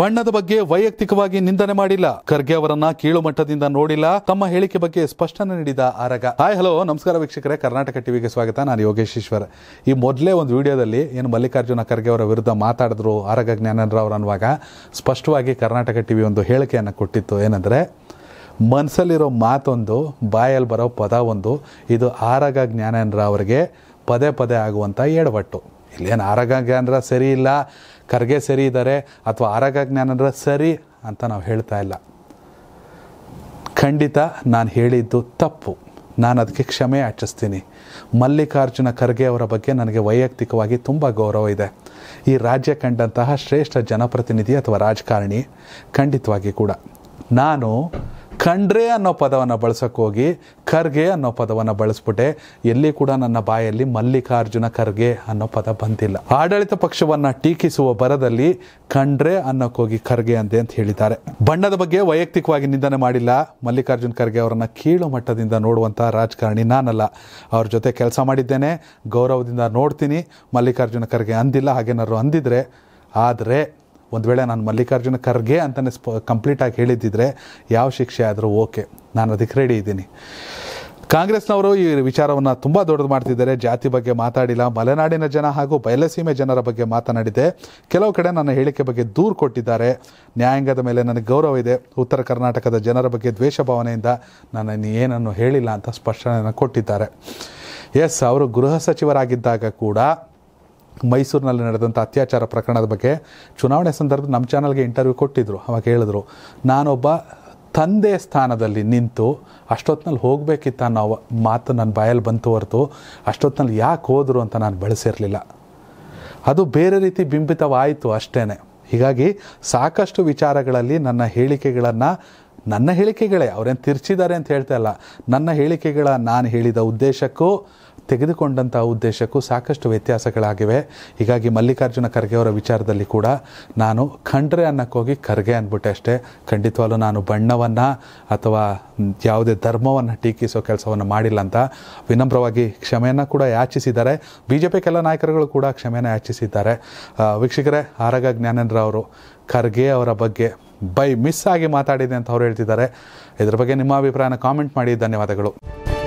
ಬಣ್ಣದ ಬಗ್ಗೆ ವೈಯಕ್ತಿಕವಾಗಿ ನಿಂದನೆ ಮಾಡಿಲ್ಲ ಖರ್ಗೆ ಅವರನ್ನ ಕೀಳು ಮಟ್ಟದಿಂದ ನೋಡಿಲ್ಲ ತಮ್ಮ ಹೇಳಿಕೆ ಬಗ್ಗೆ ಸ್ಪಷ್ಟನೆ ನೀಡಿದ ಆರಗ ಹಾಯ್ ಹಲೋ ನಮಸ್ಕಾರ ವೀಕ್ಷಕರೇ ಕರ್ನಾಟಕ ಟಿವಿಗೆ ಸ್ವಾಗತ ನಾನು ಯೋಗೇಶ್ ಈ ಮೊದಲೇ ಒಂದು ವಿಡಿಯೋದಲ್ಲಿ ಏನು ಮಲ್ಲಿಕಾರ್ಜುನ ಖರ್ಗೆ ಅವರ ವಿರುದ್ಧ ಮಾತಾಡಿದ್ರು ಆರಗ ಜ್ಞಾನೇಂದ್ರ ಅನ್ನುವಾಗ ಸ್ಪಷ್ಟವಾಗಿ ಕರ್ನಾಟಕ ಟಿವಿ ಒಂದು ಹೇಳಿಕೆಯನ್ನು ಕೊಟ್ಟಿತ್ತು ಏನಂದ್ರೆ ಮನಸ್ಸಲ್ಲಿರೋ ಮಾತೊಂದು ಬಾಯಲ್ಲಿ ಬರೋ ಪದ ಒಂದು ಇದು ಆರಗ ಜ್ಞಾನೇಂದ್ರ ಅವರಿಗೆ ಪದೇ ಪದೇ ಆಗುವಂತ ಎಡವಟ್ಟು ಇಲ್ಲೇನು ಆರೋಗ್ಯ ಜ್ಞಾನರ ಸರಿ ಇಲ್ಲ ಖರ್ಗೆ ಸರಿ ಇದ್ದಾರೆ ಅಥವಾ ಆರೋಗ್ಯ ಜ್ಞಾನರ ಸರಿ ಅಂತ ನಾವು ಹೇಳ್ತಾ ಇಲ್ಲ ಖಂಡಿತ ನಾನು ಹೇಳಿದ್ದು ತಪ್ಪು ನಾನು ಅದಕ್ಕೆ ಕ್ಷಮೆ ಯಾಚಿಸ್ತೀನಿ ಮಲ್ಲಿಕಾರ್ಜುನ ಖರ್ಗೆ ಅವರ ಬಗ್ಗೆ ನನಗೆ ವೈಯಕ್ತಿಕವಾಗಿ ತುಂಬ ಗೌರವ ಇದೆ ಈ ರಾಜ್ಯ ಕಂಡಂತಹ ಶ್ರೇಷ್ಠ ಜನಪ್ರತಿನಿಧಿ ಅಥವಾ ರಾಜಕಾರಣಿ ಖಂಡಿತವಾಗಿ ಕೂಡ ನಾನು ಖಂಡ್ರೆ ಅನ್ನೋ ಪದವನ್ನು ಬಳಸೋಕ್ಕೋಗಿ ಖರ್ಗೆ ಅನ್ನೋ ಪದವನ್ನು ಬಳಸ್ಬಿಟ್ಟೆ ಎಲ್ಲಿ ಕೂಡ ನನ್ನ ಬಾಯಲ್ಲಿ ಮಲ್ಲಿಕಾರ್ಜುನ ಖರ್ಗೆ ಅನ್ನೋ ಪದ ಬಂದಿಲ್ಲ ಆಡಳಿತ ಪಕ್ಷವನ್ನು ಟೀಕಿಸುವ ಬರದಲ್ಲಿ ಖಂಡ್ರೆ ಅನ್ನೋಕ್ಕೋಗಿ ಖರ್ಗೆ ಅಂದೆ ಅಂತ ಹೇಳಿದ್ದಾರೆ ಬಣ್ಣದ ಬಗ್ಗೆ ವೈಯಕ್ತಿಕವಾಗಿ ನಿಂದನೆ ಮಾಡಿಲ್ಲ ಮಲ್ಲಿಕಾರ್ಜುನ ಖರ್ಗೆ ಅವರನ್ನು ಕೀಳು ಮಟ್ಟದಿಂದ ನೋಡುವಂಥ ರಾಜಕಾರಣಿ ನಾನಲ್ಲ ಅವ್ರ ಜೊತೆ ಕೆಲಸ ಮಾಡಿದ್ದೇನೆ ಗೌರವದಿಂದ ನೋಡ್ತೀನಿ ಮಲ್ಲಿಕಾರ್ಜುನ ಖರ್ಗೆ ಅಂದಿಲ್ಲ ಹಾಗೇನಾದ್ರು ಅಂದಿದ್ರೆ ಆದರೆ ಒಂದು ವೇಳೆ ನಾನು ಮಲ್ಲಿಕಾರ್ಜುನ ಖರ್ಗೆ ಅಂತಲೇ ಸ್ಪ ಕಂಪ್ಲೀಟಾಗಿ ಹೇಳಿದ್ದಿದ್ರೆ ಯಾವ ಶಿಕ್ಷೆ ಆದರೂ ಓಕೆ ನಾನು ಅದಕ್ಕೆ ರೆಡಿ ಇದ್ದೀನಿ ಕಾಂಗ್ರೆಸ್ನವರು ಈ ವಿಚಾರವನ್ನು ತುಂಬ ದೊಡ್ಡದು ಮಾಡ್ತಿದ್ದಾರೆ ಜಾತಿ ಬಗ್ಗೆ ಮಾತಾಡಿಲ್ಲ ಮಲೆನಾಡಿನ ಜನ ಹಾಗೂ ಬಯಲಸೀಮೆ ಜನರ ಬಗ್ಗೆ ಮಾತನಾಡಿದೆ ಕೆಲವು ಕಡೆ ನನ್ನ ಹೇಳಿಕೆ ಬಗ್ಗೆ ದೂರು ಕೊಟ್ಟಿದ್ದಾರೆ ನ್ಯಾಯಾಂಗದ ಮೇಲೆ ನನಗೆ ಗೌರವ ಇದೆ ಉತ್ತರ ಕರ್ನಾಟಕದ ಜನರ ಬಗ್ಗೆ ದ್ವೇಷ ಭಾವನೆಯಿಂದ ನಾನು ಏನನ್ನು ಹೇಳಿಲ್ಲ ಅಂತ ಸ್ಪಷ್ಟನೆಯನ್ನು ಕೊಟ್ಟಿದ್ದಾರೆ ಎಸ್ ಅವರು ಗೃಹ ಸಚಿವರಾಗಿದ್ದಾಗ ಕೂಡ ಮೈಸೂರಿನಲ್ಲಿ ನಡೆದಂಥ ಅತ್ಯಾಚಾರ ಪ್ರಕರಣದ ಬಗ್ಗೆ ಚುನಾವಣೆ ಸಂದರ್ಭದಲ್ಲಿ ನಮ್ಮ ಚಾನಲ್ಗೆ ಇಂಟರ್ವ್ಯೂ ಕೊಟ್ಟಿದ್ದರು ಅವಾಗ ಹೇಳಿದ್ರು ನಾನೊಬ್ಬ ತಂದೆ ಸ್ಥಾನದಲ್ಲಿ ನಿಂತು ಅಷ್ಟೊತ್ತಿನಲ್ಲಿ ಹೋಗಬೇಕಿತ್ತ ಅನ್ನೋ ಮಾತು ನನ್ನ ಬಾಯಲ್ಲಿ ಬಂತು ಹೊರತು ಅಷ್ಟೊತ್ತಿನಲ್ಲಿ ಯಾಕೆ ಹೋದರು ಅಂತ ನಾನು ಬಳಸಿರಲಿಲ್ಲ ಅದು ಬೇರೆ ರೀತಿ ಬಿಂಬಿತವಾಯಿತು ಅಷ್ಟೇ ಹೀಗಾಗಿ ಸಾಕಷ್ಟು ವಿಚಾರಗಳಲ್ಲಿ ನನ್ನ ಹೇಳಿಕೆಗಳನ್ನು ನನ್ನ ಹೇಳಿಕೆಗಳೇ ಅವ್ರೇನು ತಿರ್ಚಿದ್ದಾರೆ ಅಂತ ಹೇಳ್ತಾ ಇಲ್ಲ ನನ್ನ ಹೇಳಿಕೆಗಳ ನಾನು ಹೇಳಿದ ಉದ್ದೇಶಕ್ಕೂ ತೆಗೆದುಕೊಂಡಂಥ ಉದ್ದೇಶಕ್ಕೂ ಸಾಕಷ್ಟು ವ್ಯತ್ಯಾಸಗಳಾಗಿವೆ ಹೀಗಾಗಿ ಮಲ್ಲಿಕಾರ್ಜುನ ಖರ್ಗೆ ಅವರ ವಿಚಾರದಲ್ಲಿ ಕೂಡ ನಾನು ಖಂಡ್ರೆ ಅನ್ನೋಕ್ಕೋಗಿ ಖರ್ಗೆ ಅಂದ್ಬಿಟ್ಟೆ ಅಷ್ಟೇ ಖಂಡಿತವಾಗಲೂ ನಾನು ಬಣ್ಣವನ್ನು ಅಥವಾ ಯಾವುದೇ ಧರ್ಮವನ್ನು ಟೀಕಿಸೋ ಕೆಲಸವನ್ನು ಮಾಡಿಲ್ಲ ಅಂತ ವಿನಮ್ರವಾಗಿ ಕ್ಷಮೆಯನ್ನು ಕೂಡ ಯಾಚಿಸಿದ್ದಾರೆ ಬಿ ಜೆ ಪಿ ಕೆಲ ನಾಯಕರುಗಳು ಕೂಡ ಕ್ಷಮೆಯನ್ನು ಯಾಚಿಸಿದ್ದಾರೆ ವೀಕ್ಷಕರೇ ಆರಗ ಜ್ಞಾನೇಂದ್ರ ಅವರು ಖರ್ಗೆ ಅವರ ಬಗ್ಗೆ ಬೈ ಮಿಸ್ ಆಗಿ ಮಾತಾಡಿದೆ ಅಂತ ಅವ್ರು ಹೇಳ್ತಿದ್ದಾರೆ ಇದರ ಬಗ್ಗೆ ನಿಮ್ಮ ಅಭಿಪ್ರಾಯನ ಕಾಮೆಂಟ್ ಮಾಡಿ ಧನ್ಯವಾದಗಳು